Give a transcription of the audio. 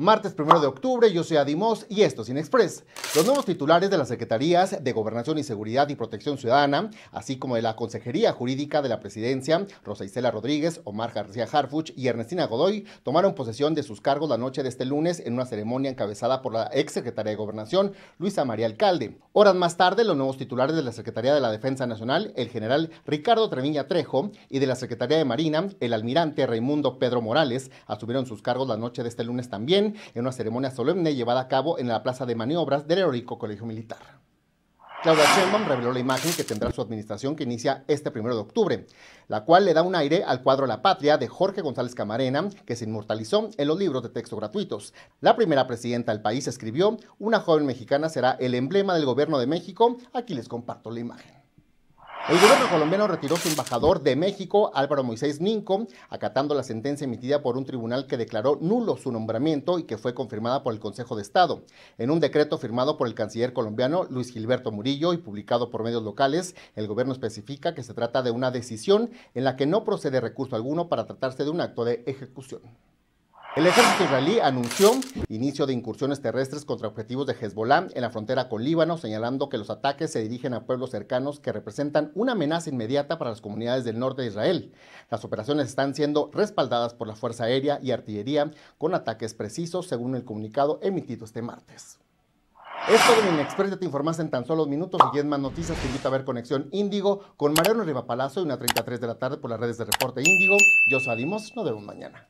Martes 1 de octubre, yo soy Adimos y esto es Inexpress. Los nuevos titulares de las Secretarías de Gobernación y Seguridad y Protección Ciudadana, así como de la Consejería Jurídica de la Presidencia, Rosa Isela Rodríguez, Omar García Harfuch y Ernestina Godoy, tomaron posesión de sus cargos la noche de este lunes en una ceremonia encabezada por la ex Secretaría de Gobernación, Luisa María Alcalde. Horas más tarde, los nuevos titulares de la Secretaría de la Defensa Nacional, el general Ricardo Treviña Trejo, y de la Secretaría de Marina, el almirante Raimundo Pedro Morales, asumieron sus cargos la noche de este lunes también en una ceremonia solemne llevada a cabo en la plaza de maniobras del heroico Colegio Militar. Claudia Sheinbaum reveló la imagen que tendrá su administración que inicia este primero de octubre, la cual le da un aire al cuadro La Patria de Jorge González Camarena, que se inmortalizó en los libros de texto gratuitos. La primera presidenta del país escribió, una joven mexicana será el emblema del gobierno de México, aquí les comparto la imagen. El gobierno colombiano retiró su embajador de México, Álvaro Moisés Ninco, acatando la sentencia emitida por un tribunal que declaró nulo su nombramiento y que fue confirmada por el Consejo de Estado. En un decreto firmado por el canciller colombiano Luis Gilberto Murillo y publicado por medios locales, el gobierno especifica que se trata de una decisión en la que no procede recurso alguno para tratarse de un acto de ejecución. El ejército israelí anunció inicio de incursiones terrestres contra objetivos de Hezbollah en la frontera con Líbano, señalando que los ataques se dirigen a pueblos cercanos que representan una amenaza inmediata para las comunidades del norte de Israel. Las operaciones están siendo respaldadas por la Fuerza Aérea y Artillería con ataques precisos, según el comunicado emitido este martes. Esto de Inexpress te informas en tan solo minutos y 10 más noticias. Te invito a ver Conexión Índigo con Mariano Rivapalazo y una 33 de la tarde por las redes de Reporte Índigo. Yo Adimos, nos vemos mañana.